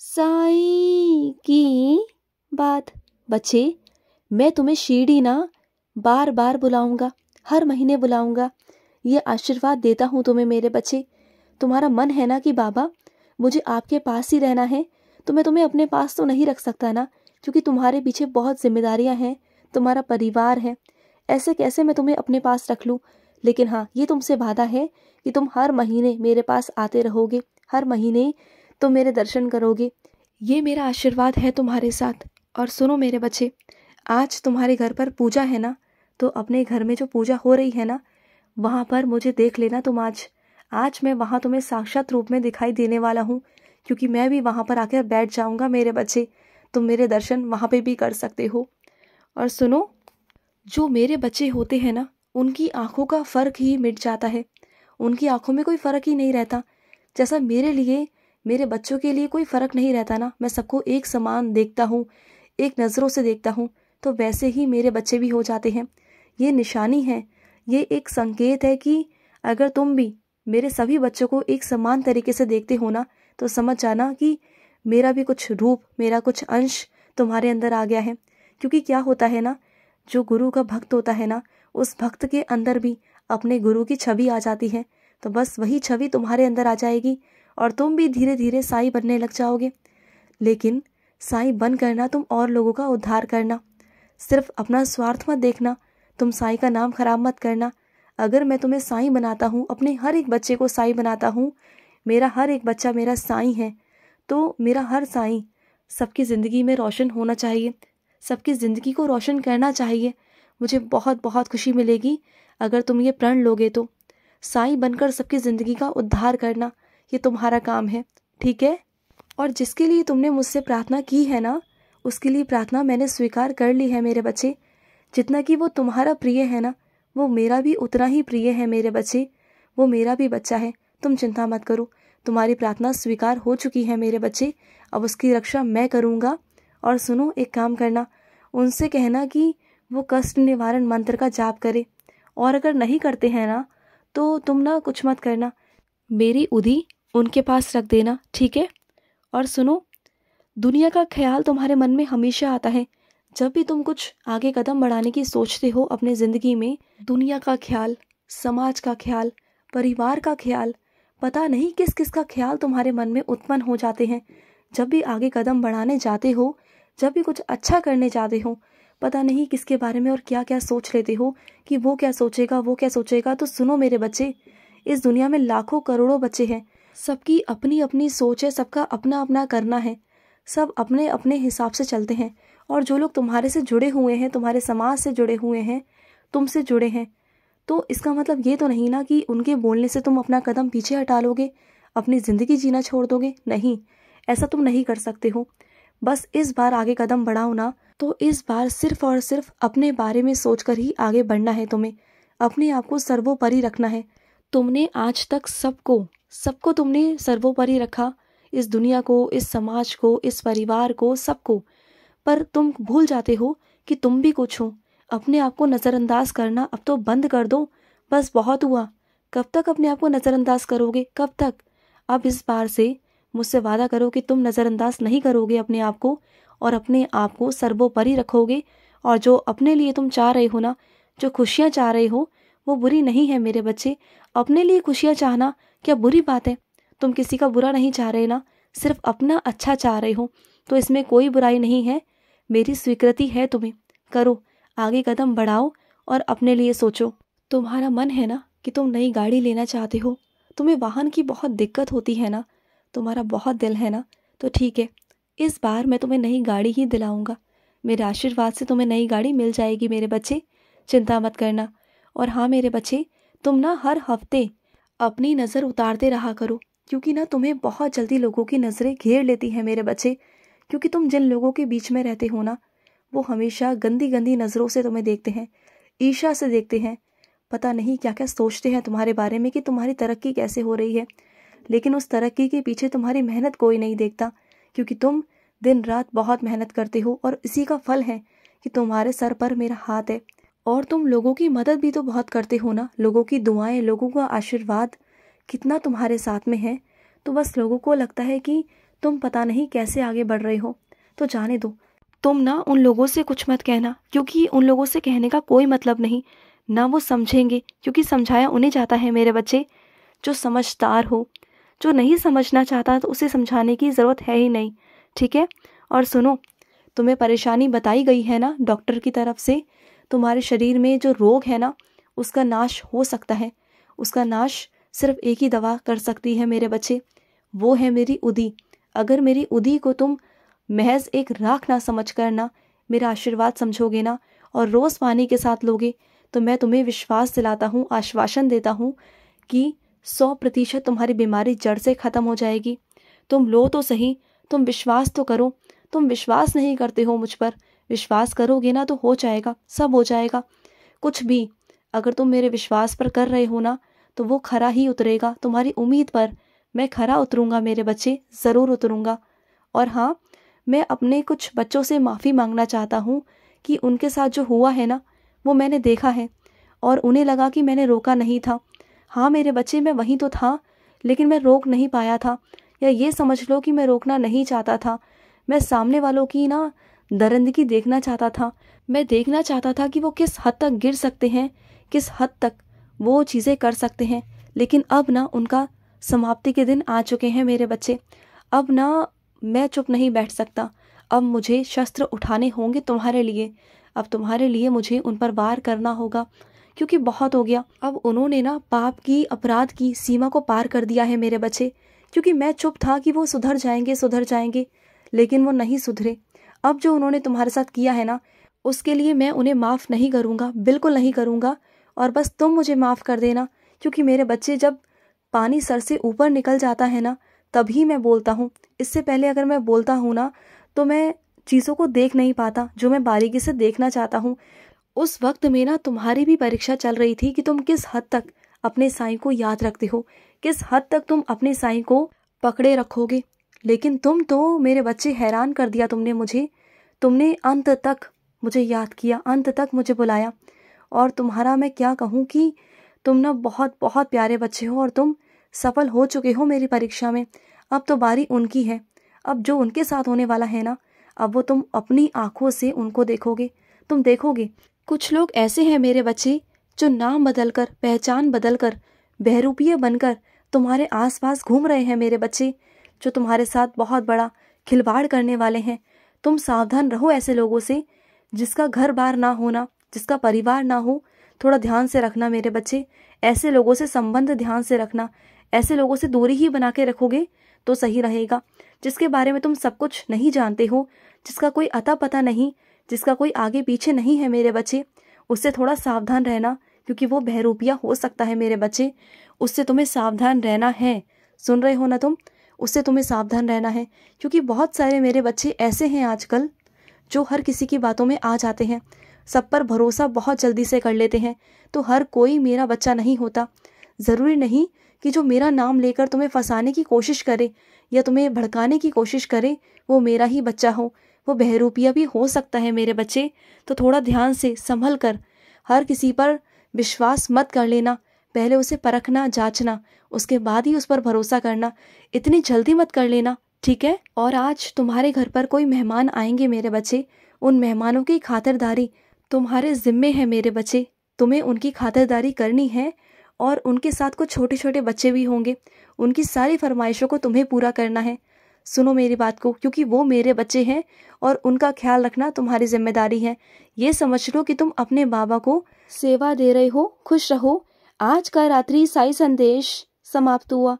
साई की बात बच्चे मैं तुम्हें शिरडी ना बार बार बुलाऊंगा हर महीने बुलाऊंगा ये आशीर्वाद देता हूँ तुम्हें मेरे बच्चे तुम्हारा मन है ना कि बाबा मुझे आपके पास ही रहना है तो मैं तुम्हें अपने पास तो नहीं रख सकता ना क्योंकि तुम्हारे पीछे बहुत जिम्मेदारियाँ हैं तुम्हारा परिवार है ऐसे कैसे मैं तुम्हें अपने पास रख लूँ लेकिन हाँ ये तुमसे वादा है कि तुम हर महीने मेरे पास आते रहोगे हर महीने तुम मेरे दर्शन करोगे ये मेरा आशीर्वाद है तुम्हारे साथ और सुनो मेरे बच्चे आज तुम्हारे घर पर पूजा है ना तो अपने घर में जो पूजा हो रही है ना वहाँ पर मुझे देख लेना तुम आज आज मैं वहाँ तुम्हें साक्षात रूप में दिखाई देने वाला हूँ क्योंकि मैं भी वहाँ पर आकर बैठ जाऊँगा मेरे बच्चे तुम मेरे दर्शन वहाँ पर भी कर सकते हो और सुनो जो मेरे बच्चे होते हैं ना उनकी आँखों का फ़र्क ही मिट जाता है उनकी आँखों में कोई फ़र्क ही नहीं रहता जैसा मेरे लिए मेरे बच्चों के लिए कोई फ़र्क नहीं रहता ना मैं सबको एक समान देखता हूँ एक नज़रों से देखता हूँ तो वैसे ही मेरे बच्चे भी हो जाते हैं ये निशानी है ये एक संकेत है कि अगर तुम भी मेरे सभी बच्चों को एक समान तरीके से देखते हो ना तो समझ जाना कि मेरा भी कुछ रूप मेरा कुछ अंश तुम्हारे अंदर आ गया है क्योंकि क्या होता है ना जो गुरु का भक्त होता है ना उस भक्त के अंदर भी अपने गुरु की छवि आ जाती है तो बस वही छवि तुम्हारे अंदर आ जाएगी और तुम भी धीरे धीरे साई बनने लग जाओगे लेकिन साई बन करना तुम और लोगों का उद्धार करना सिर्फ अपना स्वार्थ मत देखना तुम साई का नाम खराब मत करना अगर मैं तुम्हें साई बनाता हूँ अपने हर एक बच्चे को साई बनाता हूँ मेरा हर एक बच्चा मेरा साई है तो मेरा हर साई सबकी ज़िंदगी में रोशन होना चाहिए सबकी ज़िंदगी को रोशन करना चाहिए मुझे बहुत बहुत खुशी मिलेगी अगर तुम ये प्रण लोगे तो साई बनकर सबकी ज़िंदगी का उद्धार करना ये तुम्हारा काम है ठीक है और जिसके लिए तुमने मुझसे प्रार्थना की है ना उसके लिए प्रार्थना मैंने स्वीकार कर ली है मेरे बच्चे जितना कि वो तुम्हारा प्रिय है ना वो मेरा भी उतना ही प्रिय है मेरे बच्चे वो मेरा भी बच्चा है तुम चिंता मत करो तुम्हारी प्रार्थना स्वीकार हो चुकी है मेरे बच्चे अब उसकी रक्षा मैं करूँगा और सुनो एक काम करना उनसे कहना कि वो कष्ट निवारण मंत्र का जाप करे और अगर नहीं करते हैं ना तो तुम ना कुछ मत करना मेरी उदी उनके पास रख देना ठीक है और सुनो दुनिया का ख्याल तुम्हारे मन में हमेशा आता है जब भी तुम कुछ आगे कदम बढ़ाने की सोचते हो अपने ज़िंदगी में दुनिया का ख्याल समाज का ख्याल परिवार का ख्याल पता नहीं किस किस का ख्याल तुम्हारे मन में उत्पन्न हो जाते हैं जब भी आगे कदम बढ़ाने जाते हो जब भी कुछ अच्छा करने जाते हो पता नहीं किसके बारे में और क्या क्या सोच लेते हो कि वो क्या सोचेगा वो क्या सोचेगा तो सुनो मेरे बच्चे इस दुनिया में लाखों करोड़ों बच्चे हैं सबकी अपनी अपनी सोच है सबका अपना अपना करना है सब अपने अपने हिसाब से चलते हैं और जो लोग तुम्हारे से जुड़े हुए हैं तुम्हारे समाज से जुड़े हुए हैं तुमसे जुड़े हैं तो इसका मतलब ये तो नहीं ना कि उनके बोलने से तुम अपना कदम पीछे हटा लोगे अपनी ज़िंदगी जीना छोड़ दोगे नहीं ऐसा तुम नहीं कर सकते हो बस इस बार आगे कदम बढ़ाओ ना तो इस बार सिर्फ और सिर्फ अपने बारे में सोचकर ही आगे बढ़ना है तुम्हें अपने आप को सर्वोपरि रखना है तुमने आज तक सबको सबको तुमने सर्वोपरि रखा इस दुनिया को इस समाज को इस परिवार को सबको पर तुम भूल जाते हो कि तुम भी कुछ हो अपने आप को नज़रअंदाज करना अब तो बंद कर दो बस बहुत हुआ कब तक अपने आप को नज़रअंदाज करोगे कब तक अब इस बार से मुझसे वादा करो कि तुम नज़रअंदाज नहीं करोगे अपने आप को और अपने आप को सर्वोपरि रखोगे और जो अपने लिए तुम चाह रहे हो ना जो खुशियाँ चाह रहे हो वो बुरी नहीं है मेरे बच्चे अपने लिए खुशियाँ चाहना क्या बुरी बात है तुम किसी का बुरा नहीं चाह रहे ना सिर्फ अपना अच्छा चाह रहे हो तो इसमें कोई बुराई नहीं है मेरी स्वीकृति है तुम्हें करो आगे कदम बढ़ाओ और अपने लिए सोचो तुम्हारा मन है ना कि तुम नई गाड़ी लेना चाहते हो तुम्हें वाहन की बहुत दिक्कत होती है ना तुम्हारा बहुत दिल है ना तो ठीक है इस बार मैं तुम्हें नई गाड़ी ही दिलाऊंगा मेरे आशीर्वाद से तुम्हें नई गाड़ी मिल जाएगी मेरे बच्चे चिंता मत करना और हाँ मेरे बच्चे तुम ना हर हफ्ते अपनी नज़र उतारते रहा करो क्योंकि ना तुम्हें बहुत जल्दी लोगों की नज़रें घेर लेती हैं मेरे बच्चे क्योंकि तुम जिन लोगों के बीच में रहते हो ना वो हमेशा गंदी गंदी नज़रों से तुम्हें देखते हैं ईशा से देखते हैं पता नहीं क्या क्या सोचते हैं तुम्हारे बारे में कि तुम्हारी तरक्की कैसे हो रही है लेकिन उस तरक्की के पीछे तुम्हारी मेहनत कोई नहीं देखता क्योंकि तुम दिन रात बहुत मेहनत करते हो और इसी का फल है कि तुम्हारे सर पर मेरा हाथ है और तुम लोगों की मदद भी तो बहुत करते हो ना लोगों की दुआएं लोगों का आशीर्वाद कितना तुम्हारे साथ में है तो बस लोगों को लगता है कि तुम पता नहीं कैसे आगे बढ़ रहे हो तो जाने दो तुम ना उन लोगों से कुछ मत कहना क्योंकि उन लोगों से कहने का कोई मतलब नहीं ना वो समझेंगे क्योंकि समझाया उन्हें जाता है मेरे बच्चे जो समझदार हो जो नहीं समझना चाहता तो उसे समझाने की ज़रूरत है ही नहीं ठीक है और सुनो तुम्हें परेशानी बताई गई है ना डॉक्टर की तरफ से तुम्हारे शरीर में जो रोग है ना उसका नाश हो सकता है उसका नाश सिर्फ एक ही दवा कर सकती है मेरे बच्चे वो है मेरी उदी अगर मेरी उदी को तुम महज एक राख ना समझ कर ना मेरा आशीर्वाद समझोगे ना और रोज़ पानी के साथ लोगे तो मैं तुम्हें विश्वास दिलाता हूँ आश्वासन देता हूँ कि सौ प्रतिशत तुम्हारी बीमारी जड़ से ख़त्म हो जाएगी तुम लो तो सही तुम विश्वास तो करो तुम विश्वास नहीं करते हो मुझ पर विश्वास करोगे ना तो हो जाएगा सब हो जाएगा कुछ भी अगर तुम मेरे विश्वास पर कर रहे हो ना तो वो खरा ही उतरेगा तुम्हारी उम्मीद पर मैं खरा उतरूंगा मेरे बच्चे ज़रूर उतरूंगा और हाँ मैं अपने कुछ बच्चों से माफ़ी मांगना चाहता हूँ कि उनके साथ जो हुआ है ना वो मैंने देखा है और उन्हें लगा कि मैंने रोका नहीं था हाँ मेरे बच्चे मैं वहीं तो था लेकिन मैं रोक नहीं पाया था या ये समझ लो कि मैं रोकना नहीं चाहता था मैं सामने वालों की ना दरंदगी देखना चाहता था मैं देखना चाहता था कि वो किस हद तक गिर सकते हैं किस हद तक वो चीज़ें कर सकते हैं लेकिन अब ना उनका समाप्ति के दिन आ चुके हैं मेरे बच्चे अब ना मैं चुप नहीं बैठ सकता अब मुझे शस्त्र उठाने होंगे तुम्हारे लिए अब तुम्हारे लिए मुझे उन पर वार करना होगा क्योंकि बहुत हो गया अब उन्होंने ना पाप की अपराध की सीमा को पार कर दिया है मेरे बच्चे क्योंकि मैं चुप था कि वो सुधर जाएंगे सुधर जाएंगे लेकिन वो नहीं सुधरे अब जो उन्होंने तुम्हारे साथ किया है ना उसके लिए मैं उन्हें माफ़ नहीं करूँगा बिल्कुल नहीं करूँगा और बस तुम मुझे माफ़ कर देना क्योंकि मेरे बच्चे जब पानी सर से ऊपर निकल जाता है ना तभी मैं बोलता हूँ इससे पहले अगर मैं बोलता हूँ ना तो मैं चीज़ों को देख नहीं पाता जो मैं बारीकी से देखना चाहता हूँ उस वक्त में ना तुम्हारी भी परीक्षा चल रही थी कि तुम किस हद तक अपने साई को याद रखते हो किस हद तक तुम अपने साई को पकड़े रखोगे लेकिन तुम तो मेरे बच्चे हैरान कर दिया तुमने मुझे तुमने अंत तक मुझे याद किया अंत तक मुझे बुलाया और तुम्हारा मैं क्या कहूँ कि तुम ना बहुत बहुत प्यारे बच्चे हो और तुम सफल हो चुके हो मेरी परीक्षा में अब तो बारी उनकी है अब जो उनके साथ होने वाला है ना अब वो तुम अपनी आंखों से उनको देखोगे तुम देखोगे कुछ लोग ऐसे हैं मेरे बच्चे जो नाम बदलकर पहचान बदलकर बहरूपीय बनकर तुम्हारे आसपास घूम रहे हैं मेरे बच्चे जो तुम्हारे साथ बहुत बड़ा खिलवाड़ करने वाले हैं तुम सावधान रहो ऐसे लोगों से जिसका घर बार ना होना जिसका परिवार ना हो थोड़ा ध्यान से रखना मेरे बच्चे ऐसे लोगों से संबंध ध्यान से रखना ऐसे लोगों से दूरी ही बना के रखोगे तो सही रहेगा जिसके बारे में तुम सब कुछ नहीं जानते हो जिसका कोई अता पता नहीं जिसका कोई आगे पीछे नहीं है मेरे बच्चे उससे थोड़ा सावधान रहना क्योंकि वो बहरूपिया हो सकता है मेरे बच्चे उससे तुम्हें सावधान रहना है सुन रहे हो ना तुम उससे तुम्हें सावधान रहना है क्योंकि बहुत सारे मेरे बच्चे ऐसे हैं आजकल जो हर किसी की बातों में आ जाते हैं सब पर भरोसा बहुत जल्दी से कर लेते हैं तो हर कोई मेरा बच्चा नहीं होता ज़रूरी नहीं कि जो मेरा नाम लेकर तुम्हें फंसाने की कोशिश करे या तुम्हें भड़काने की कोशिश करे वो मेरा ही बच्चा हो वो बहरूपिया भी हो सकता है मेरे बच्चे तो थोड़ा ध्यान से संभल कर हर किसी पर विश्वास मत कर लेना पहले उसे परखना जांचना उसके बाद ही उस पर भरोसा करना इतनी जल्दी मत कर लेना ठीक है और आज तुम्हारे घर पर कोई मेहमान आएंगे मेरे बच्चे उन मेहमानों की खातिरदारी तुम्हारे जिम्मे है मेरे बच्चे तुम्हें उनकी खातिरदारी करनी है और उनके साथ कुछ छोटे छोटे बच्चे भी होंगे उनकी सारी फरमाइशों को तुम्हें पूरा करना है सुनो मेरी बात को क्योंकि वो मेरे बच्चे हैं और उनका ख्याल रखना तुम्हारी जिम्मेदारी है ये समझ लो कि तुम अपने बाबा को सेवा दे रहे हो खुश रहो आज का रात्रि साई संदेश समाप्त हुआ